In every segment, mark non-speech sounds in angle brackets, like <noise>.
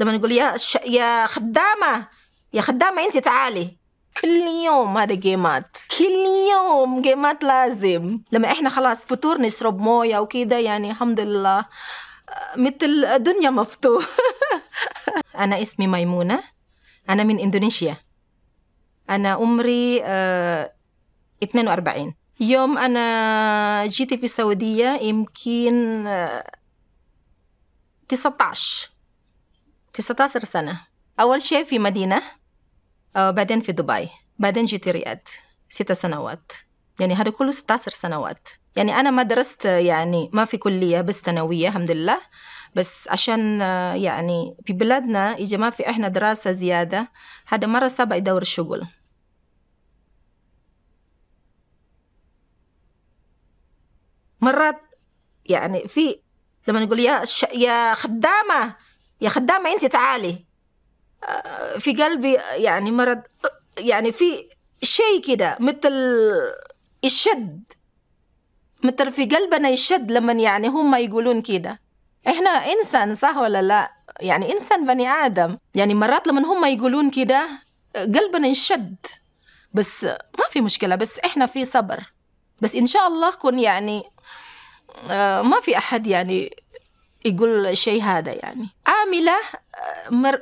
لما نقول يا ش... يا خدامه يا خدامه انت تعالي كل يوم هذا جيمات كل يوم جيمات لازم لما احنا خلاص فطور نشرب مويه وكذا يعني الحمد لله آه، مثل الدنيا مفتوح <laughs> انا اسمي ميمونه انا من اندونيسيا انا عمري اه 42 يوم انا جيت في السعوديه يمكن اه 19 19 سنة أول شيء في مدينة آه، بعدين في دبي بعدين جيت رياض ست سنوات يعني هذا كله 16 سنوات يعني أنا ما درست يعني ما في كلية بس ثانوية الحمد لله بس عشان آه، يعني في بلادنا إذا ما في إحنا دراسة زيادة هذا مرة صعب يدور الشغل مرات يعني في لما نقول يا ش... يا خدامة يا خدامه انت تعالي آه، في قلبي يعني مرض يعني في شيء كده مثل الشد مثل في قلبنا يشد لما يعني هم يقولون كده احنا انسان صح ولا لا يعني انسان بني ادم يعني مرات لما هم يقولون كده قلبنا يشد بس ما في مشكله بس احنا في صبر بس ان شاء الله كن يعني آه، ما في احد يعني يقول الشيء هذا يعني عاملة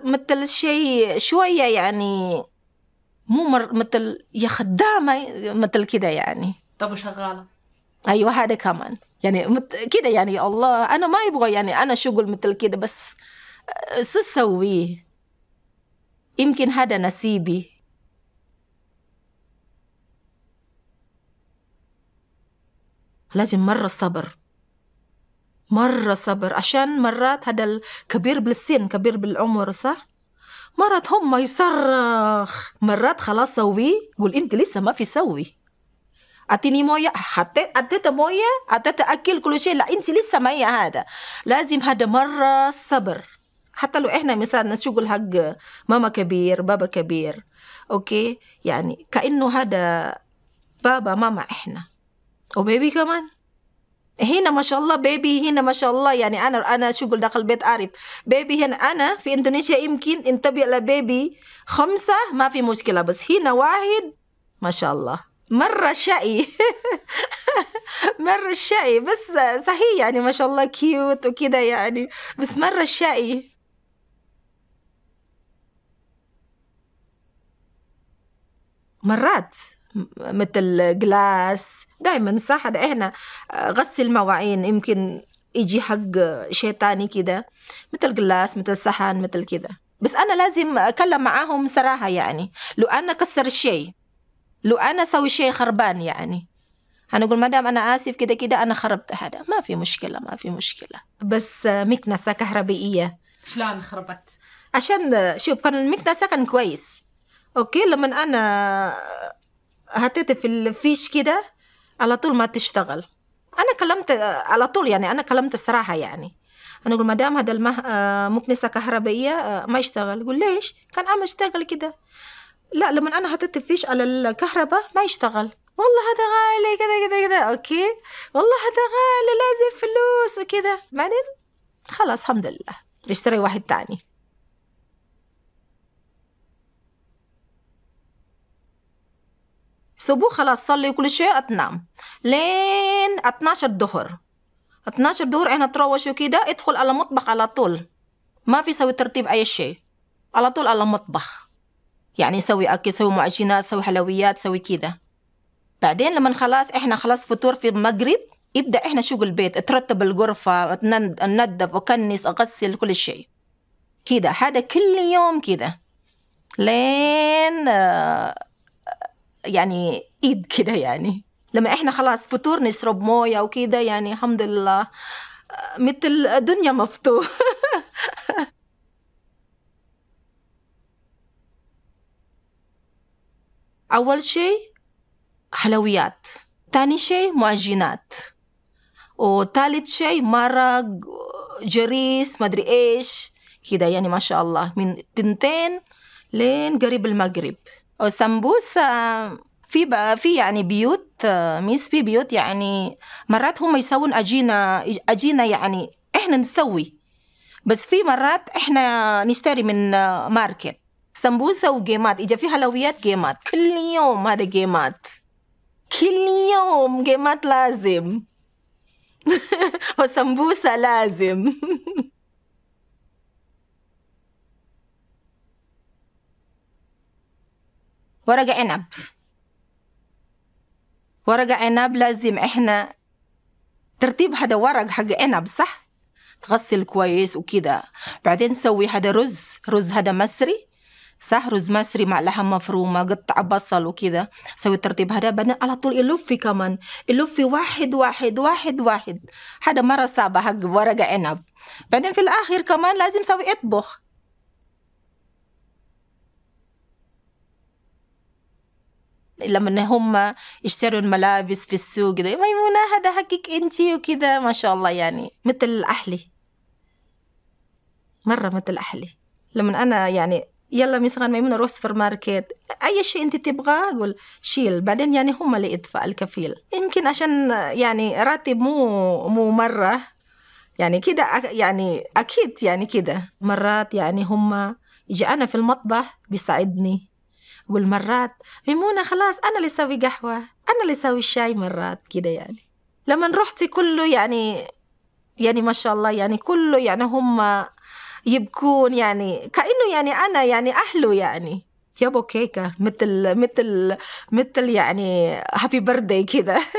مثل الشيء شوية يعني مو مر مثل يا خدامة مثل كده يعني طب وشغالة أيوة هذا كمان يعني مت... كده يعني يا الله أنا ما يبغى يعني أنا شغل مثل كده بس آه، شو سوي يمكن هذا نصيبي لازم مرة صبر مرة صبر عشان مرات هذا الكبير بالسن كبير بالعمر صح مرات هم يصرخ مرات خلاص سوي قول انت لسه ما في سوي اعطيني مويه حطيت اعطيتها مويه اعطيتها اكل كل شيء لا انت لسه ما هي هذا لازم هذا مره صبر حتى لو احنا مثلا قول حق ماما كبير بابا كبير اوكي يعني كانه هذا بابا ماما احنا وبيبي كمان هنا ما شاء الله بيبي هنا ما شاء الله يعني انا انا شغل داخل البيت عارف بيبي هنا انا في اندونيسيا يمكن انتبه لبيبي خمسه ما في مشكله بس هنا واحد ما شاء الله مرة شقي <laughs> مرة شقي بس صحيح يعني ما شاء الله كيوت وكده يعني بس مرة شقي مرات مثل جلاس دايما صح ده احنا آه، غسل مواعين يمكن يجي حق شيء تاني كده مثل جلاس مثل صحن مثل كده بس انا لازم اتكلم معاهم صراحه يعني لو انا كسر الشيء لو انا سوي شيء خربان يعني انا اقول مدام انا اسف كده كده انا خربت هذا ما في مشكله ما في مشكله بس آه، مكنسه كهربائيه شلون خربت عشان آه، شوف كان المكنسه كان كويس اوكي لما انا حطيتي في الفيش كده على طول ما تشتغل انا كلمت على طول يعني انا كلمت الصراحه يعني انا اقول مدام هذا المه... آه، مكنسه كهربائيه آه، ما يشتغل يقول ليش كان اما اشتغل كده لا لما انا حطيت الفيش على الكهرباء ما يشتغل والله هذا غالي كذا كذا كذا اوكي والله هذا غالي لازم فلوس وكذا بعدين خلاص الحمد لله بشتري واحد تاني صبو خلاص صلي كل شيء اتنام لين 12 ظهر 12 ظهر انا تروش كده ادخل على المطبخ على طول ما في سوي ترتيب اي شيء على طول على المطبخ يعني سوي اكل سوي معجنات سوي حلويات سوي كده بعدين لما خلاص احنا خلاص فطور في المغرب يبدا احنا شغل البيت اترتب الغرفه ننظف اكنس اغسل كل شيء كده هذا كل يوم كده لين يعني ايد كده يعني لما احنا خلاص فطور نشرب مويه وكده يعني الحمد لله آه، مثل الدنيا مفتوح <laughs> أول شيء حلويات ثاني شيء معجنات وثالث شيء مرق جريس مدري إيش كده يعني ما شاء الله من تنتين لين قريب المغرب وسمبوسة آه، في بقى في يعني بيوت آه، ميس في بيوت يعني مرات هم يسوون اجينا اجينا يعني احنا نسوي بس في مرات احنا نشتري من آه، ماركت سمبوسه وجيمات اذا في حلويات جيمات كل يوم هذا جيمات كل يوم جيمات لازم <laughs> وسمبوسه لازم <laughs> ورق عنب ورق عنب لازم احنا ترتيب هذا ورق حق عنب صح تغسل كويس وكده بعدين سوي هذا رز رز هذا مصري صح رز مصري مع لحم مفرومه قطع بصل وكده سوي الترتيب هذا بعدين على طول يلفي كمان يلفي واحد واحد واحد واحد هذا مره صعبه حق ورق عنب بعدين في الاخر كمان لازم سوي اطبخ لما هم يشتروا الملابس في السوق ده ميمونة هذا حقك انت وكذا ما شاء الله يعني مثل أهلي مرة مثل أهلي لما أنا يعني يلا مثلا ميمونة روح سوبر ماركت أي شيء أنت تبغاه قول شيل بعدين يعني هم اللي يدفع الكفيل يمكن عشان يعني راتب مو مو مرة يعني كده يعني أكيد يعني كده مرات يعني هم يجي أنا في المطبخ بيساعدني والمرات ميمونة خلاص أنا اللي أسوي قهوة أنا اللي أسوي الشاي مرات كده يعني لما رحتي كله يعني يعني ما شاء الله يعني كله يعني هم يبكون يعني كأنه يعني أنا يعني أهله يعني جابوا كيكة مثل مثل مثل يعني هابي بردي كده <laughs>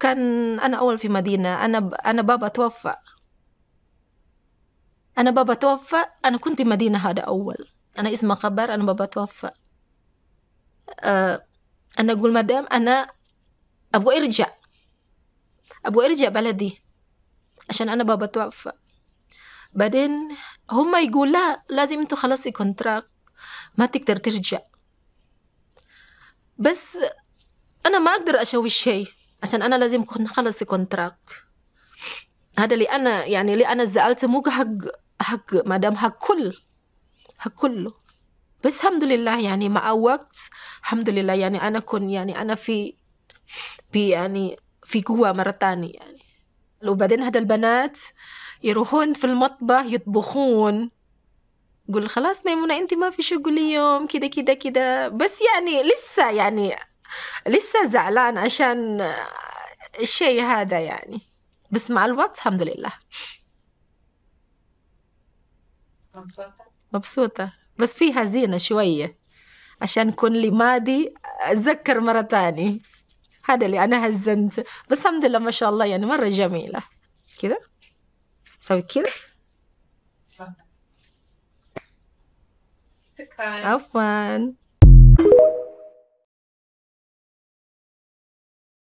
كان أنا أول في مدينة أنا أنا بابا توفى أنا بابا توفى أنا كنت بمدينة هذا أول أنا اسمي خبر أنا بابا توفى آه، أنا أقول مدام أنا أبغى أرجع أبغى أرجع بلدي عشان أنا بابا توفى بعدين هم يقول لا لازم أنتوا خلصي كونتراك ما تقدر ترجع بس أنا ما أقدر أسوي شيء عشان أنا لازم أكون خلصي كونتراك هذا اللي أنا يعني اللي أنا زعلت مو حق حق ما دام حق كل حق كله بس الحمد لله يعني مع وقت الحمد لله يعني أنا كن يعني أنا في في يعني في قوة مرة تانية يعني وبعدين هذا البنات يروحون في المطبخ يطبخون قول خلاص ميمونة أنت ما في شغل اليوم كده كده كده بس يعني لسه يعني لسه زعلان عشان الشيء هذا يعني بس مع الوقت الحمد لله مبسوطة مبسوطة بس فيها زينة شوية عشان يكون لي مادي أتذكر مرة تاني هذا اللي أنا هزنت بس الحمد لله ما شاء الله يعني مرة جميلة كذا سوي كذا عفوا